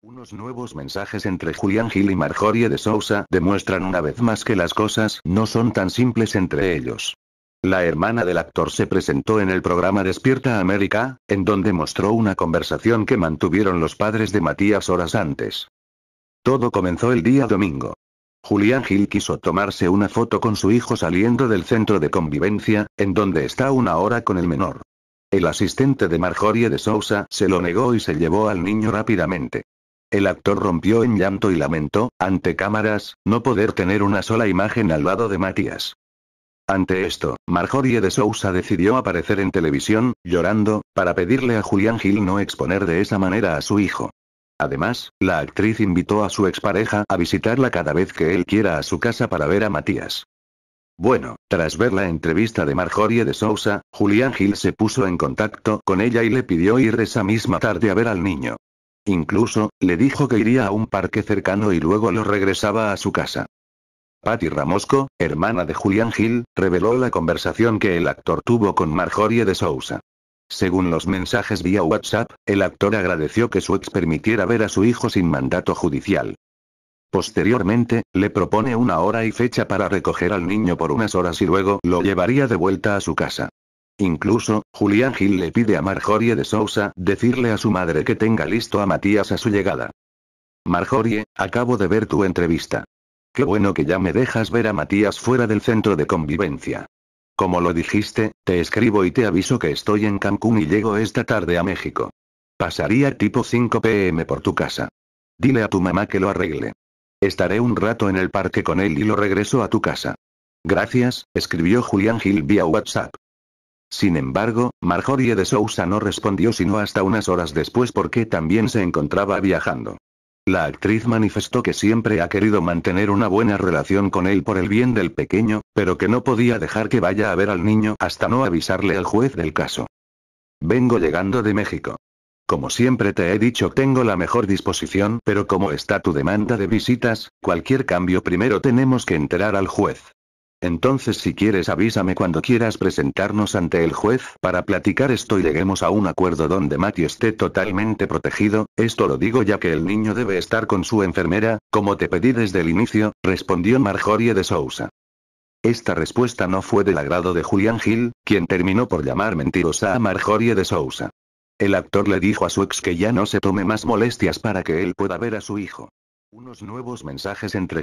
Unos nuevos mensajes entre Julián Gil y Marjorie de Sousa demuestran una vez más que las cosas no son tan simples entre ellos. La hermana del actor se presentó en el programa Despierta América, en donde mostró una conversación que mantuvieron los padres de Matías horas antes. Todo comenzó el día domingo. Julián Gil quiso tomarse una foto con su hijo saliendo del centro de convivencia, en donde está una hora con el menor. El asistente de Marjorie de Sousa se lo negó y se llevó al niño rápidamente. El actor rompió en llanto y lamentó, ante cámaras, no poder tener una sola imagen al lado de Matías. Ante esto, Marjorie de Sousa decidió aparecer en televisión, llorando, para pedirle a Julián Gil no exponer de esa manera a su hijo. Además, la actriz invitó a su expareja a visitarla cada vez que él quiera a su casa para ver a Matías. Bueno, tras ver la entrevista de Marjorie de Sousa, Julián Gil se puso en contacto con ella y le pidió ir esa misma tarde a ver al niño. Incluso, le dijo que iría a un parque cercano y luego lo regresaba a su casa. Patty Ramosco, hermana de Julián Gil, reveló la conversación que el actor tuvo con Marjorie de Sousa. Según los mensajes vía WhatsApp, el actor agradeció que su ex permitiera ver a su hijo sin mandato judicial. Posteriormente, le propone una hora y fecha para recoger al niño por unas horas y luego lo llevaría de vuelta a su casa. Incluso, Julián Gil le pide a Marjorie de Sousa decirle a su madre que tenga listo a Matías a su llegada. Marjorie, acabo de ver tu entrevista. Qué bueno que ya me dejas ver a Matías fuera del centro de convivencia. Como lo dijiste, te escribo y te aviso que estoy en Cancún y llego esta tarde a México. Pasaría tipo 5 pm por tu casa. Dile a tu mamá que lo arregle. Estaré un rato en el parque con él y lo regreso a tu casa. Gracias, escribió Julián Gil vía WhatsApp. Sin embargo, Marjorie de Sousa no respondió sino hasta unas horas después porque también se encontraba viajando. La actriz manifestó que siempre ha querido mantener una buena relación con él por el bien del pequeño, pero que no podía dejar que vaya a ver al niño hasta no avisarle al juez del caso. Vengo llegando de México. Como siempre te he dicho tengo la mejor disposición, pero como está tu demanda de visitas, cualquier cambio primero tenemos que enterar al juez. Entonces si quieres avísame cuando quieras presentarnos ante el juez para platicar esto y lleguemos a un acuerdo donde Mati esté totalmente protegido, esto lo digo ya que el niño debe estar con su enfermera, como te pedí desde el inicio, respondió Marjorie de Sousa. Esta respuesta no fue del agrado de Julian Gil, quien terminó por llamar mentirosa a Marjorie de Sousa. El actor le dijo a su ex que ya no se tome más molestias para que él pueda ver a su hijo. Unos nuevos mensajes entre